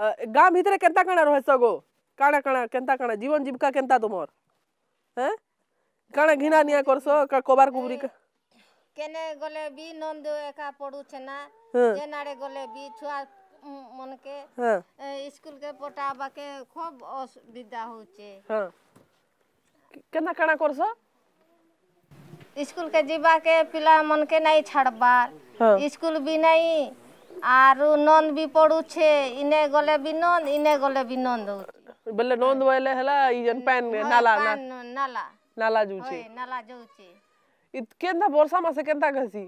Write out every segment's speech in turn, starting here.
ଗାଁ ଭିତରେ କେନ୍ତା କାଣା ରହେସ ଗୋ କାଣା କାଣା କେନ୍ତା କାଣା ଜୀବନ ଜୀବିକା କେନ୍ତା ତୁମର ହେଁ କାଣା ଘିନା ନିଆ କରସ କବାର କୁବୁରି କେନେ ଗଲେ ବି ନନ୍ଦ ଏକା ପଢୁଛେ ନା କେନାଡେ ଗଲେ ବି ଛୁଆ মনকে স্কুলকে পটাবাকে খুব অসুবিধা হচ্ছে কেন কেন করছ স্কুলকে যাবাকে পিলা মনকে নাই ছাড়বার স্কুল বি নাই ଆରୁ ନନ୍ଦ ବି ପଡ଼ୁଛେ ଇନେ ଗଲେ ବି ନନ୍ଦ ଇନେ ଗଲେ ବି ନନ୍ଦ ବୋଲେ ନନ୍ଦ ବୋଇଲେ ହେଲା ଇ ଜନ୍ ପାନ୍ ନାଲା ନାଲା ନାଲା ଯଉଛେ ନାଲା ଯଉଛେ ଇ କେନ୍ତା ବର୍ଷା ମାସେ କେନ୍ତା କହସି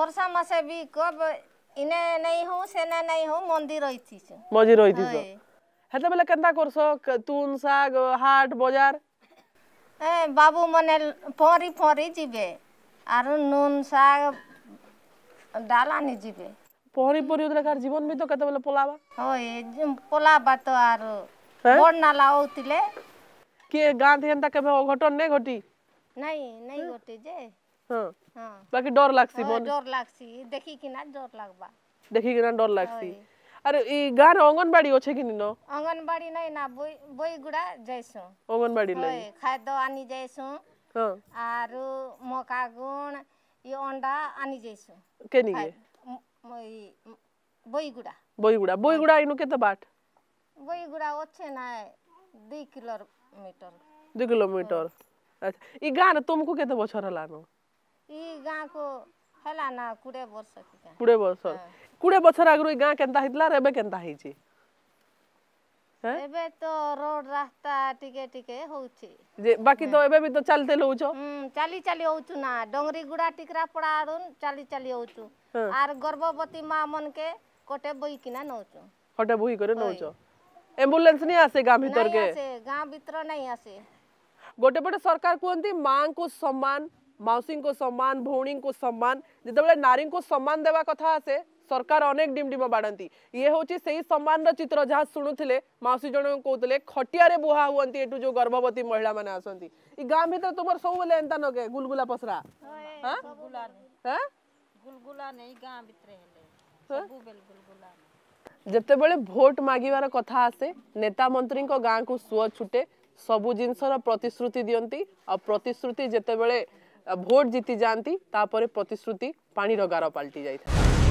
ବର୍ଷା ମାସେ ବି କବ ଇନେ ନାଇଁ ହଉ ସେନେ ନାଇଁ ହଉ ମନ୍ଦିର ରହିଥିସ ମଜି ରହିଥିସ ହେତେ ବେଲେ କେନ୍ତା କରସ ତୁନ ଶାଗ ହାଟ ବଜାର ଏ ବାବୁ ମାନେ ଫରି ଫରି ଯିବେ ଆରୁ ନୁନ ଶାଗ ডাল আনি যাবে পহরি পহরি ওদের কার জীবন বি তো কেতবেলে পলাবা হয় পলাবা তো আর বড় না লাউতিলে কে গাঁ থেকে তা কেবে অঘটন নে ঘটি নাই নাই ঘটে যে হ্যাঁ হ্যাঁ বাকি ডর লাগছি মন ডর লাগছি দেখি কিনা ডর লাগবা দেখি কিনা ডর লাগছি আরে এই গাঁর অঙ্গনবাড়ি আছে কি নিন অঙ্গনবাড়ি নাই না বই বইগুড়া যাইছো অঙ্গনবাড়ি লাই খাদ্য আনি যাইছো হ্যাঁ আর মকা গুণ ই অন্ডা আনি যাইছো কেনি বইগুড়া বইগুড়া বইগুড়া ইনু কেতে বাট বইগুড়া অছে না 2 কিলোমিটার 2 কিলোমিটার আচ্ছা ই গাঁ তুমকু কেতে বছর হলানো ই গাঁ কো হেলা না 20 বছর 20 বছর 20 বছর আগরু ই গাঁ কেনতা হিতলা রেবে কেনতা হিছি এবে তো রোড রাস্তা টিকে টিকে হচ্ছে যে বাকি তো এবে তো চলতে লউছ হুম চালি চালি হউছু না ডংরি গুড়া টিকরা পড়া আড়ুন চালি চালি হউছু আর গর্ভবতী মা মনকে কোটে বই কিনা নউছু কোটে বই করে নউছ এম্বুলেন্স নি আসে গাঁ ভিতর কে আসে গাঁ ভিতর নাই আসে গোটে পটে সরকার কুহতি মা কু সম্মান মাউসী কু সম্মান ভৌণী কু সম্মান যেতবে নারী কু সম্মান দেবা কথা আসে सरकार अनेक डीम डीम बाड़ती ये हूँ से ही सम्मान चित्र जहाँ शुणुते मौसी जन कहते खटिया बुहा हूँ यू जो गर्भवती महिला मैंने आसती गाँव भितर तुम सब एंता नगे गुलगुला पसरा जिते बड़े भोट मागार कथा आसे नेता मंत्री गाँ को सुअ छुटे सब जिन प्रतिश्रुति आ प्रतिश्रुति जिते बड़े भोट जीति जाती प्रतिश्रुति पाणी रगार पलटि जाए